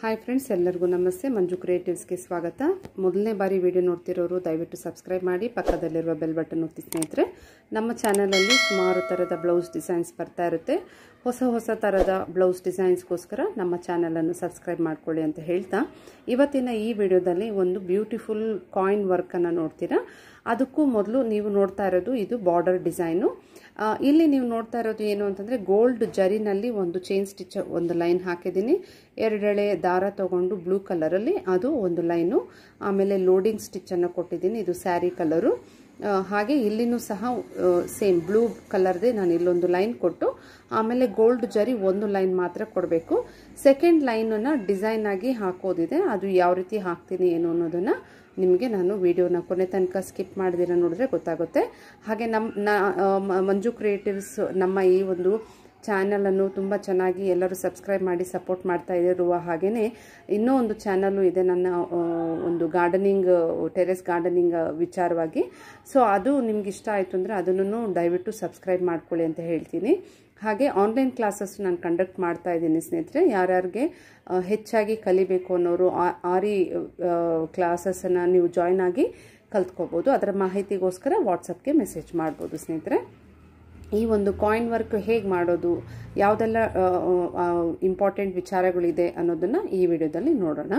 hi friends ಎಲ್ಲರಿಗೂ ನಮಸ್ತೆ ಮಂಜು ಕ್ರಿಯೇಟಿವ್ಸ್ಗೆ ಸ್ವಾಗತ ಮೊದಲನೇ ಬಾರಿ ವಿಡಿಯೋ ನೋಡ್ತಿರೋರು ದಯವಿಟ್ಟು ಸಬ್ಸ್ಕ್ರೈಬ್ ಮಾಡಿ ಪಕ್ಕದಲ್ಲಿರುವ ಬೆಲ್ ಬಟನ್ ಒತ್ತಿ ಸ್ನೇಹಿತರೆ ನಮ್ಮ ಚಾನಲಲ್ಲಿ ಸುಮಾರು ಥರದ ಬ್ಲೌಸ್ ಡಿಸೈನ್ಸ್ ಬರ್ತಾ ಇರುತ್ತೆ ಹೊಸ ಹೊಸ ಥರದ ಬ್ಲೌಸ್ ಡಿಸೈನ್ಸ್ಗೋಸ್ಕರ ನಮ್ಮ ಚಾನಲನ್ನು ಸಬ್ಸ್ಕ್ರೈಬ್ ಮಾಡ್ಕೊಳ್ಳಿ ಅಂತ ಹೇಳ್ತಾ ಇವತ್ತಿನ ಈ ವಿಡಿಯೋದಲ್ಲಿ ಒಂದು ಬ್ಯೂಟಿಫುಲ್ ಕಾಯಿನ್ ವರ್ಕನ್ನು ನೋಡ್ತೀರಾ ಅದಕ್ಕೂ ಮೊದಲು ನೀವು ನೋಡ್ತಾ ಇರೋದು ಇದು ಬಾರ್ಡರ್ ಡಿಸೈನು ಇಲ್ಲಿ ನೀವು ನೋಡ್ತಾ ಇರೋದು ಏನು ಅಂತಂದರೆ ಗೋಲ್ಡ್ ಜರಿನಲ್ಲಿ ಒಂದು ಚೈನ್ ಸ್ಟಿಚ್ ಒಂದು ಲೈನ್ ಹಾಕಿದ್ದೀನಿ ಎರಡೆಳೆ ದಾರ ತಗೊಂಡು ಬ್ಲೂ ಕಲರಲ್ಲಿ ಅದು ಒಂದು ಲೈನು ಆಮೇಲೆ ಲೋಡಿಂಗ್ ಸ್ಟಿಚ್ಚನ್ನು ಕೊಟ್ಟಿದ್ದೀನಿ ಇದು ಸ್ಯಾರಿ ಕಲರು ಹಾಗೆ ಇಲ್ಲಿನೂ ಸಹ ಸೇಮ್ ಬ್ಲೂ ಕಲರ್ದೇ ನಾನು ಇಲ್ಲೊಂದು ಲೈನ್ ಕೊಟ್ಟು ಆಮೇಲೆ ಗೋಲ್ಡ್ ಜರಿ ಒಂದು ಲೈನ್ ಮಾತ್ರ ಕೊಡಬೇಕು ಸೆಕೆಂಡ್ ಲೈನನ್ನು ಡಿಸೈನ್ ಆಗಿ ಹಾಕೋದಿದೆ ಅದು ಯಾವ ರೀತಿ ಹಾಕ್ತೀನಿ ಏನು ಅನ್ನೋದನ್ನು ನಿಮಗೆ ನಾನು ವಿಡಿಯೋನ ಕೊನೆ ತನಕ ಸ್ಕಿಪ್ ಮಾಡಿದಿರ ನೋಡಿದ್ರೆ ಗೊತ್ತಾಗುತ್ತೆ ಹಾಗೆ ನಮ್ಮ ಮಂಜು ಕ್ರಿಯೇಟಿವ್ಸ್ ನಮ್ಮ ಈ ಒಂದು ಚಾನಲನ್ನು ತುಂಬ ಚೆನ್ನಾಗಿ ಎಲ್ಲರೂ ಸಬ್ಸ್ಕ್ರೈಬ್ ಮಾಡಿ ಸಪೋರ್ಟ್ ಮಾಡ್ತಾ ಇರುವ ಹಾಗೆಯೇ ಇನ್ನೂ ಒಂದು ಚಾನಲ್ಲು ಇದೆ ನನ್ನ ಒಂದು ಗಾರ್ಡನಿಂಗ್ ಟೆರೆಸ್ ಗಾರ್ಡನಿಂಗ್ ವಿಚಾರವಾಗಿ ಸೊ ಅದು ನಿಮ್ಗೆ ಇಷ್ಟ ಆಯಿತು ಅಂದರೆ ಅದನ್ನು ದಯವಿಟ್ಟು ಸಬ್ಸ್ಕ್ರೈಬ್ ಮಾಡ್ಕೊಳ್ಳಿ ಅಂತ ಹೇಳ್ತೀನಿ ಹಾಗೆ ಆನ್ಲೈನ್ ಕ್ಲಾಸಸ್ ನಾನು ಕಂಡಕ್ಟ್ ಮಾಡ್ತಾ ಇದ್ದೀನಿ ಸ್ನೇಹಿತರೆ ಯಾರ್ಯಾರಿಗೆ ಹೆಚ್ಚಾಗಿ ಕಲಿಬೇಕು ಅನ್ನೋರು ಆರಿ ಕ್ಲಾಸಸನ್ನು ನೀವು ಜಾಯ್ನ್ ಆಗಿ ಕಲ್ತ್ಕೋಬೋದು ಅದರ ಮಾಹಿತಿಗೋಸ್ಕರ ವಾಟ್ಸಪ್ಗೆ ಮೆಸೇಜ್ ಮಾಡ್ಬೋದು ಸ್ನೇಹಿತರೆ ಈ ಒಂದು ಕಾಯಿನ್ ವರ್ಕ್ ಹೇಗೆ ಮಾಡೋದು ಯಾವುದೆಲ್ಲ ಇಂಪಾರ್ಟೆಂಟ್ ವಿಚಾರಗಳಿದೆ ಅನ್ನೋದನ್ನು ಈ ವಿಡಿಯೋದಲ್ಲಿ ನೋಡೋಣ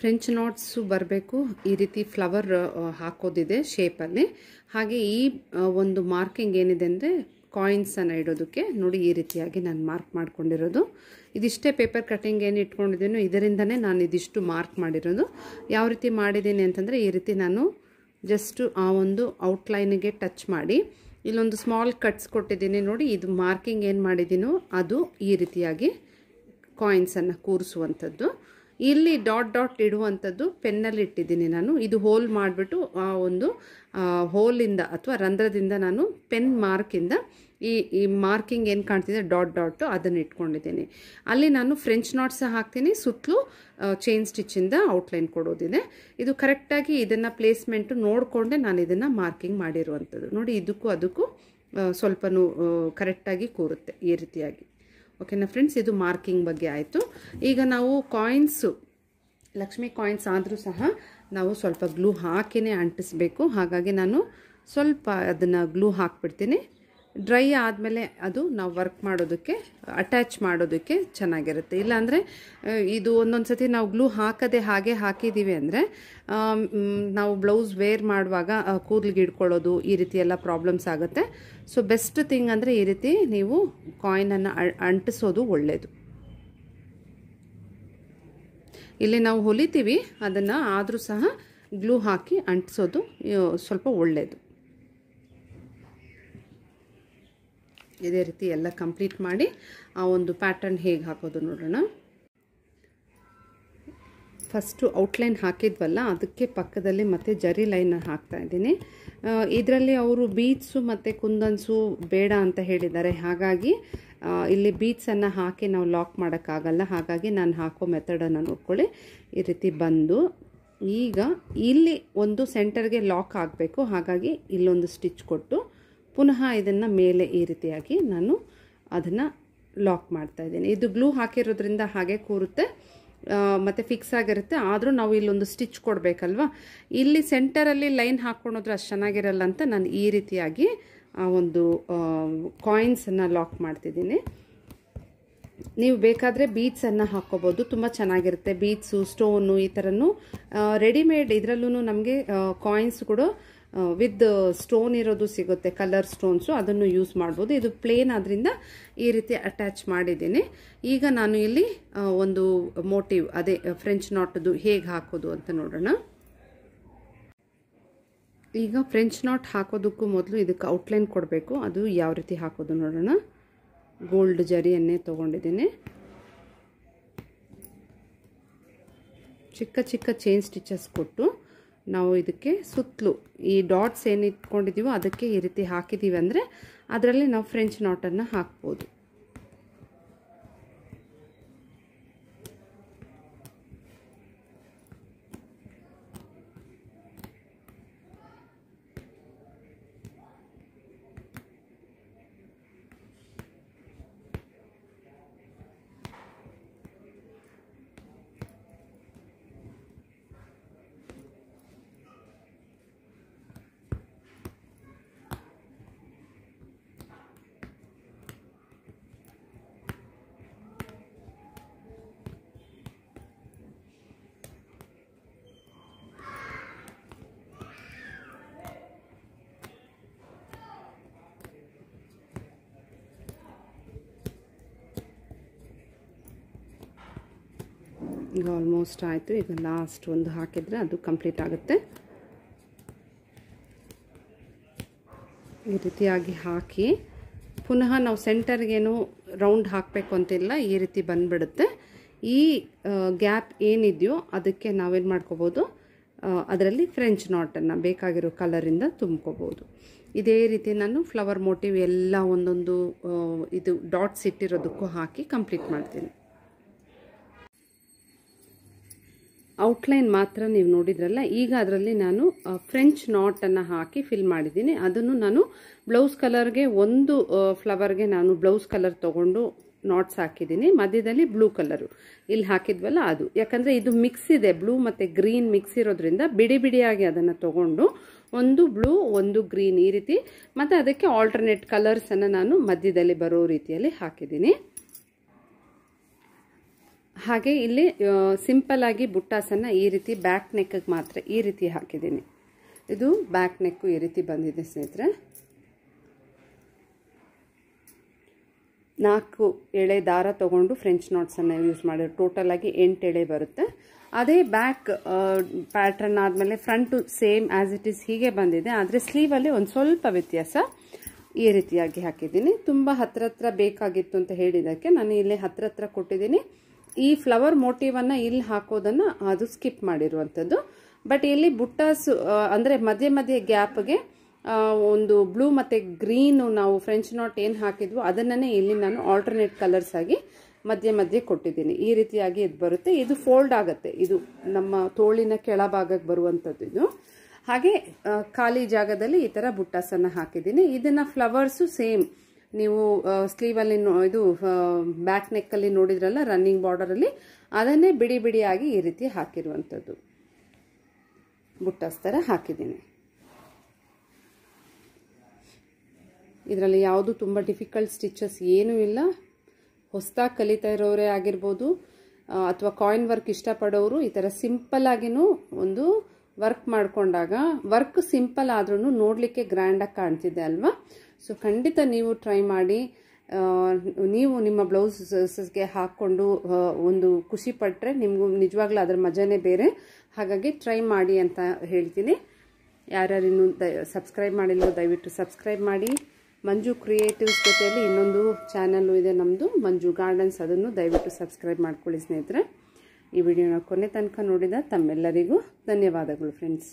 ಫ್ರೆಂಚ್ ನೋಟ್ಸು ಬರಬೇಕು ಈ ರೀತಿ ಫ್ಲವರ್ ಹಾಕೋದಿದೆ ಶೇಪಲ್ಲಿ ಹಾಗೆ ಈ ಒಂದು ಮಾರ್ಕಿಂಗ್ ಏನಿದೆ ಅಂದರೆ ಕಾಯಿನ್ಸನ್ನು ಇಡೋದಕ್ಕೆ ನೋಡಿ ಈ ರೀತಿಯಾಗಿ ನಾನು ಮಾರ್ಕ್ ಮಾಡ್ಕೊಂಡಿರೋದು ಇದಿಷ್ಟೇ ಪೇಪರ್ ಕಟ್ಟಿಂಗ್ ಏನು ಇಟ್ಕೊಂಡಿದ್ದೀನೋ ಇದರಿಂದನೇ ನಾನು ಇದಿಷ್ಟು ಮಾರ್ಕ್ ಮಾಡಿರೋದು ಯಾವ ರೀತಿ ಮಾಡಿದ್ದೀನಿ ಅಂತಂದರೆ ಈ ರೀತಿ ನಾನು ಜಸ್ಟು ಆ ಒಂದು ಔಟ್ಲೈನಿಗೆ ಟಚ್ ಮಾಡಿ ಇಲ್ಲೊಂದು ಸ್ಮಾಲ್ ಕಟ್ಸ್ ಕೊಟ್ಟಿದ್ದೀನಿ ನೋಡಿ ಇದು ಮಾರ್ಕಿಂಗ್ ಏನು ಮಾಡಿದ್ದೀನೋ ಅದು ಈ ರೀತಿಯಾಗಿ ಕಾಯಿನ್ಸನ್ನು ಕೂರಿಸುವಂಥದ್ದು ಇಲ್ಲಿ ಡಾಟ್ ಡಾಟ್ ಇಡುವಂಥದ್ದು ಪೆನ್ನಲ್ಲಿ ಇಟ್ಟಿದ್ದೀನಿ ನಾನು ಇದು ಹೋಲ್ ಮಾಡಿಬಿಟ್ಟು ಆ ಒಂದು ಹೋಲಿಂದ ಅಥವಾ ರಂಧ್ರದಿಂದ ನಾನು ಪೆನ್ ಮಾರ್ಕಿಂದ ಈ ಈ ಮಾರ್ಕಿಂಗ್ ಏನು ಕಾಣ್ತಿದೆ ಡಾಟ್ ಡಾಟು ಅದನ್ನು ಇಟ್ಕೊಂಡಿದ್ದೀನಿ ಅಲ್ಲಿ ನಾನು ಫ್ರೆಂಚ್ ನಾಟ್ ಸಹ ಹಾಕ್ತೀನಿ ಸುತ್ತಲೂ ಚೈನ್ ಸ್ಟಿಚ್ಚಿಂದ ಔಟ್ಲೈನ್ ಕೊಡೋದಿದೆ ಇದು ಕರೆಕ್ಟಾಗಿ ಇದನ್ನು ಪ್ಲೇಸ್ಮೆಂಟು ನೋಡಿಕೊಂಡೆ ನಾನು ಇದನ್ನು ಮಾರ್ಕಿಂಗ್ ಮಾಡಿರುವಂಥದ್ದು ನೋಡಿ ಇದಕ್ಕೂ ಅದಕ್ಕೂ ಸ್ವಲ್ಪನೂ ಕರೆಕ್ಟಾಗಿ ಕೂರುತ್ತೆ ಈ ರೀತಿಯಾಗಿ ಓಕೆನಾ ಫ್ರೆಂಡ್ಸ್ ಇದು ಮಾರ್ಕಿಂಗ್ ಬಗ್ಗೆ ಆಯಿತು ಈಗ ನಾವು ಕಾಯಿನ್ಸು ಲಕ್ಷ್ಮಿ ಕಾಯಿನ್ಸ್ ಆದರೂ ಸಹ ನಾವು ಸ್ವಲ್ಪ ಗ್ಲೂ ಹಾಕಿನೇ ಅಂಟಿಸ್ಬೇಕು ಹಾಗಾಗಿ ನಾನು ಸ್ವಲ್ಪ ಅದನ್ನು ಗ್ಲೂ ಹಾಕ್ಬಿಡ್ತೀನಿ ಡ್ರೈ ಆದಮೇಲೆ ಅದು ನಾವು ವರ್ಕ್ ಮಾಡೋದಕ್ಕೆ ಅಟ್ಯಾಚ್ ಮಾಡೋದಕ್ಕೆ ಚೆನ್ನಾಗಿರುತ್ತೆ ಇಲ್ಲಾಂದರೆ ಇದು ಒಂದೊಂದು ಸತಿ ನಾವು ಗ್ಲೂ ಹಾಕದೆ ಹಾಗೆ ಹಾಕಿದ್ದೀವಿ ಅಂದರೆ ನಾವು ಬ್ಲೌಸ್ ವೇರ್ ಮಾಡುವಾಗ ಕೂದಲಿಗೆ ಇಡ್ಕೊಳ್ಳೋದು ಈ ರೀತಿ ಎಲ್ಲ ಪ್ರಾಬ್ಲಮ್ಸ್ ಆಗುತ್ತೆ ಸೊ ಬೆಸ್ಟ್ ಥಿಂಗ್ ಅಂದರೆ ಈ ರೀತಿ ನೀವು ಕಾಯಿನನ್ನು ಅಂಟಿಸೋದು ಒಳ್ಳೆಯದು ಇಲ್ಲಿ ನಾವು ಹೊಲಿತೀವಿ ಅದನ್ನು ಆದರೂ ಸಹ ಗ್ಲೂ ಹಾಕಿ ಅಂಟಿಸೋದು ಸ್ವಲ್ಪ ಒಳ್ಳೆಯದು ಇದೇ ರೀತಿ ಎಲ್ಲ ಕಂಪ್ಲೀಟ್ ಮಾಡಿ ಆ ಒಂದು ಪ್ಯಾಟರ್ನ್ ಹೇಗೆ ಹಾಕೋದು ನೋಡೋಣ ಫಸ್ಟು ಔಟ್ಲೈನ್ ಹಾಕಿದ್ವಲ್ಲ ಅದಕ್ಕೆ ಪಕ್ಕದಲ್ಲಿ ಮತ್ತೆ ಜರಿ ಲೈನ್ ಹಾಕ್ತಾ ಇದ್ದೀನಿ ಇದರಲ್ಲಿ ಅವರು ಬೀಟ್ಸು ಮತ್ತು ಕುಂದನ್ಸು ಬೇಡ ಅಂತ ಹೇಳಿದ್ದಾರೆ ಹಾಗಾಗಿ ಇಲ್ಲಿ ಬೀಟ್ಸನ್ನು ಹಾಕಿ ನಾವು ಲಾಕ್ ಮಾಡೋಕ್ಕಾಗಲ್ಲ ಹಾಗಾಗಿ ನಾನು ಹಾಕೋ ಮೆಥಡನ್ನು ನೋಡ್ಕೊಳ್ಳಿ ಈ ರೀತಿ ಬಂದು ಈಗ ಇಲ್ಲಿ ಒಂದು ಸೆಂಟರ್ಗೆ ಲಾಕ್ ಆಗಬೇಕು ಹಾಗಾಗಿ ಇಲ್ಲೊಂದು ಸ್ಟಿಚ್ ಕೊಟ್ಟು ಪುನಃ ಇದನ್ನು ಮೇಲೆ ಈ ರೀತಿಯಾಗಿ ನಾನು ಅದನ್ನು ಲಾಕ್ ಮಾಡ್ತಾ ಇದ್ದೀನಿ ಇದು ಗ್ಲೂ ಹಾಕಿರೋದ್ರಿಂದ ಹಾಗೆ ಕೂರುತ್ತೆ ಮತ್ತು ಫಿಕ್ಸ್ ಆಗಿರುತ್ತೆ ಆದರೂ ನಾವು ಇಲ್ಲೊಂದು ಸ್ಟಿಚ್ ಕೊಡಬೇಕಲ್ವಾ ಇಲ್ಲಿ ಸೆಂಟರಲ್ಲಿ ಲೈನ್ ಹಾಕ್ಕೊಳೋದ್ರೆ ಅಷ್ಟು ಚೆನ್ನಾಗಿರಲ್ಲ ಅಂತ ನಾನು ಈ ರೀತಿಯಾಗಿ ಆ ಒಂದು ಕಾಯಿನ್ಸನ್ನು ಲಾಕ್ ಮಾಡ್ತಿದ್ದೀನಿ ನೀವು ಬೇಕಾದರೆ ಬೀಟ್ಸನ್ನು ಹಾಕ್ಕೋಬೋದು ತುಂಬ ಚೆನ್ನಾಗಿರುತ್ತೆ ಬೀಟ್ಸು ಸ್ಟೋನು ಈ ಥರನೂ ರೆಡಿಮೇಡ್ ಇದರಲ್ಲೂ ನಮಗೆ ಕಾಯಿನ್ಸ್ ಕೂಡ ವಿತ್ ಸ್ಟೋನ್ ಇರೋದು ಸಿಗುತ್ತೆ ಕಲರ್ ಸ್ಟೋನ್ಸು ಅದನ್ನು ಯೂಸ್ ಮಾಡ್ಬೋದು ಇದು ಪ್ಲೇನ್ ಆದ್ರಿಂದ ಈ ರೀತಿ ಅಟ್ಯಾಚ್ ಮಾಡಿದ್ದೀನಿ ಈಗ ನಾನು ಇಲ್ಲಿ ಒಂದು ಮೋಟಿವ್ ಅದೇ ಫ್ರೆಂಚ್ ನಾಟದು ಹೇಗೆ ಹಾಕೋದು ಅಂತ ನೋಡೋಣ ಈಗ ಫ್ರೆಂಚ್ ನಾಟ್ ಹಾಕೋದಕ್ಕೂ ಮೊದಲು ಇದಕ್ಕೆ ಔಟ್ಲೈನ್ ಕೊಡಬೇಕು ಅದು ಯಾವ ರೀತಿ ಹಾಕೋದು ನೋಡೋಣ ಗೋಲ್ಡ್ ಜರಿಯನ್ನೇ ತೊಗೊಂಡಿದ್ದೀನಿ ಚಿಕ್ಕ ಚಿಕ್ಕ ಚೈನ್ ಸ್ಟಿಚಸ್ ಕೊಟ್ಟು ನಾವು ಇದಕ್ಕೆ ಸುತ್ತಲೂ ಈ ಡಾಟ್ಸ್ ಏನು ಇಟ್ಕೊಂಡಿದ್ದೀವೋ ಅದಕ್ಕೆ ಈ ರೀತಿ ಹಾಕಿದ್ದೀವಿ ಅಂದರೆ ಅದರಲ್ಲಿ ನಾವು ಫ್ರೆಂಚ್ ನಾಟನ್ನು ಹಾಕ್ಬೋದು ಈಗ ಆಲ್ಮೋಸ್ಟ್ ಆಯಿತು ಈಗ ಲಾಸ್ಟ್ ಒಂದು ಹಾಕಿದರೆ ಅದು ಕಂಪ್ಲೀಟ್ ಆಗುತ್ತೆ ಈ ರೀತಿಯಾಗಿ ಹಾಕಿ ಪುನಃ ನಾವು ಸೆಂಟರ್ಗೇನು ರೌಂಡ್ ಹಾಕಬೇಕು ಅಂತಿಲ್ಲ ಈ ರೀತಿ ಬಂದುಬಿಡುತ್ತೆ ಈ ಗ್ಯಾಪ್ ಏನಿದೆಯೋ ಅದಕ್ಕೆ ನಾವೇನು ಮಾಡ್ಕೋಬೋದು ಅದರಲ್ಲಿ ಫ್ರೆಂಚ್ ನಾಟನ್ನು ಬೇಕಾಗಿರೋ ಕಲರಿಂದ ತುಂಬ್ಕೋಬೋದು ಇದೇ ರೀತಿ ನಾನು ಫ್ಲವರ್ ಮೋಟಿವ್ ಎಲ್ಲ ಒಂದೊಂದು ಇದು ಡಾಟ್ಸ್ ಇಟ್ಟಿರೋದಕ್ಕೂ ಹಾಕಿ ಕಂಪ್ಲೀಟ್ ಮಾಡ್ತೀನಿ ಔಟ್ಲೈನ್ ಮಾತ್ರ ನೀವು ನೋಡಿದ್ರಲ್ಲ ಈಗ ಅದರಲ್ಲಿ ನಾನು ಫ್ರೆಂಚ್ ನಾಟನ್ನು ಹಾಕಿ ಫಿಲ್ ಮಾಡಿದ್ದೀನಿ ಅದನ್ನು ನಾನು ಬ್ಲೌಸ್ ಕಲರ್ಗೆ ಒಂದು ಫ್ಲವರ್ಗೆ ನಾನು ಬ್ಲೌಸ್ ಕಲರ್ ತಗೊಂಡು ನಾಟ್ಸ್ ಹಾಕಿದ್ದೀನಿ ಮಧ್ಯದಲ್ಲಿ ಬ್ಲೂ ಕಲರು ಇಲ್ಲಿ ಹಾಕಿದ್ವಲ್ಲ ಅದು ಯಾಕಂದರೆ ಇದು ಮಿಕ್ಸ್ ಇದೆ ಬ್ಲೂ ಮತ್ತು ಗ್ರೀನ್ ಮಿಕ್ಸ್ ಇರೋದ್ರಿಂದ ಬಿಡಿ ಬಿಡಿಯಾಗಿ ಅದನ್ನು ತೊಗೊಂಡು ಒಂದು ಬ್ಲೂ ಒಂದು ಗ್ರೀನ್ ಈ ರೀತಿ ಮತ್ತು ಅದಕ್ಕೆ ಆಲ್ಟರ್ನೇಟ್ ಕಲರ್ಸನ್ನು ನಾನು ಮಧ್ಯದಲ್ಲಿ ಬರೋ ರೀತಿಯಲ್ಲಿ ಹಾಕಿದ್ದೀನಿ ಹಾಗೆ ಇಲ್ಲಿ ಸಿಂಪಲ್ ಆಗಿ ಬುಟ್ಟಾಸನ್ನು ಈ ರೀತಿ ಬ್ಯಾಕ್ ನೆಕ್ಕಗೆ ಮಾತ್ರ ಈ ರೀತಿ ಹಾಕಿದ್ದೀನಿ ಇದು ಬ್ಯಾಕ್ ನೆಕ್ಕು ಈ ರೀತಿ ಬಂದಿದೆ ಸ್ನೇಹಿತರೆ ನಾಲ್ಕು ಎಳೆ ದಾರ ತಗೊಂಡು ಫ್ರೆಂಚ್ ನೋಟ್ಸನ್ನು ಯೂಸ್ ಮಾಡಿದ್ರು ಆಗಿ ಎಂಟು ಎಳೆ ಬರುತ್ತೆ ಅದೇ ಬ್ಯಾಕ್ ಪ್ಯಾಟ್ರನ್ ಆದಮೇಲೆ front same as it is ಹೀಗೆ ಬಂದಿದೆ ಆದರೆ ಸ್ಲೀವಲ್ಲಿ ಒಂದು ಸ್ವಲ್ಪ ವ್ಯತ್ಯಾಸ ಈ ರೀತಿಯಾಗಿ ಹಾಕಿದ್ದೀನಿ ತುಂಬ ಹತ್ರ ಹತ್ರ ಬೇಕಾಗಿತ್ತು ಅಂತ ಹೇಳಿದ್ದಕ್ಕೆ ನಾನು ಇಲ್ಲಿ ಹತ್ರ ಹತ್ರ ಕೊಟ್ಟಿದ್ದೀನಿ ಈ ಫ್ಲವರ್ ಮೋಟಿವನ್ನು ಇಲ್ಲಿ ಹಾಕೋದನ್ನು ಅದು ಸ್ಕಿಪ್ ಮಾಡಿರುವಂಥದ್ದು ಬಟ್ ಇಲ್ಲಿ ಬುಟ್ಟಾಸು ಅಂದರೆ ಮಧ್ಯೆ ಮಧ್ಯೆ ಗ್ಯಾಪ್ಗೆ ಒಂದು ಬ್ಲೂ ಮತ್ತು ಗ್ರೀನು ನಾವು ಫ್ರೆಂಚ್ ನಾಟ್ ಏನು ಹಾಕಿದ್ವು ಅದನ್ನೇ ಇಲ್ಲಿ ನಾನು ಆಲ್ಟರ್ನೇಟ್ ಕಲರ್ಸ್ ಆಗಿ ಮಧ್ಯೆ ಮಧ್ಯೆ ಕೊಟ್ಟಿದ್ದೀನಿ ಈ ರೀತಿಯಾಗಿ ಇದು ಬರುತ್ತೆ ಇದು ಫೋಲ್ಡ್ ಆಗುತ್ತೆ ಇದು ನಮ್ಮ ತೋಳಿನ ಕೆಳಭಾಗಕ್ಕೆ ಬರುವಂಥದ್ದು ಇದು ಹಾಗೆ ಖಾಲಿ ಜಾಗದಲ್ಲಿ ಈ ಥರ ಬುಟ್ಟಾಸನ್ನು ಹಾಕಿದ್ದೀನಿ ಇದನ್ನು ಫ್ಲವರ್ಸು ಸೇಮ್ ನೀವು ಸ್ಲೀವಲ್ಲಿ ಇದು ಬ್ಯಾಕ್ ನೆಕ್ಕಲ್ಲಿ ನೋಡಿದ್ರಲ್ಲ ರನ್ನಿಂಗ್ ಬಾರ್ಡರಲ್ಲಿ ಅದನ್ನೇ ಬಿಡಿ ಬಿಡಿಯಾಗಿ ಈ ರೀತಿ ಹಾಕಿರುವಂಥದ್ದು ಬುಟ್ಟಸ್ ಥರ ಹಾಕಿದ್ದೀನಿ ಇದರಲ್ಲಿ ಯಾವುದು ತುಂಬ ಡಿಫಿಕಲ್ಟ್ ಸ್ಟಿಚಸ್ ಏನೂ ಇಲ್ಲ ಹೊಸದಾಗಿ ಕಲಿತಾ ಇರೋರೇ ಆಗಿರ್ಬೋದು ಅಥವಾ ಕಾಯಿನ್ ವರ್ಕ್ ಇಷ್ಟಪಡೋರು ಈ ಥರ ಸಿಂಪಲ್ಲಾಗಿಯೂ ಒಂದು ವರ್ಕ್ ಮಾಡಿಕೊಂಡಾಗ ವರ್ಕ್ ಸಿಂಪಲ್ ಆದ್ರೂ ನೋಡಲಿಕ್ಕೆ ಗ್ರ್ಯಾಂಡಾಗಿ ಕಾಣ್ತಿದೆ ಅಲ್ವಾ ಸೊ ಖಂಡಿತ ನೀವು ಟ್ರೈ ಮಾಡಿ ನೀವು ನಿಮ್ಮ ಬ್ಲೌಸ್ಗೆ ಹಾಕ್ಕೊಂಡು ಒಂದು ಖುಷಿ ಪಟ್ಟರೆ ನಿಮಗೂ ನಿಜವಾಗ್ಲೂ ಅದರ ಮಜಾನೇ ಬೇರೆ ಹಾಗಾಗಿ ಟ್ರೈ ಮಾಡಿ ಅಂತ ಹೇಳ್ತೀನಿ ಯಾರ್ಯಾರು ಇನ್ನೂ ಸಬ್ಸ್ಕ್ರೈಬ್ ಮಾಡಿಲ್ಲವೋ ದಯವಿಟ್ಟು ಸಬ್ಸ್ಕ್ರೈಬ್ ಮಾಡಿ ಮಂಜು ಕ್ರಿಯೇಟಿವ್ಸ್ ಜೊತೆಯಲ್ಲಿ ಇನ್ನೊಂದು ಚಾನಲ್ಲು ಇದೆ ನಮ್ಮದು ಮಂಜು ಗಾರ್ಡನ್ಸ್ ಅದನ್ನು ದಯವಿಟ್ಟು ಸಬ್ಸ್ಕ್ರೈಬ್ ಮಾಡ್ಕೊಳ್ಳಿ ಸ್ನೇಹಿತರೆ ಈ ವಿಡಿಯೋನ ಕೊನೆ ತನಕ ನೋಡಿದ ತಮ್ಮೆಲ್ಲರಿಗೂ ಧನ್ಯವಾದಗಳು ಫ್ರೆಂಡ್ಸ್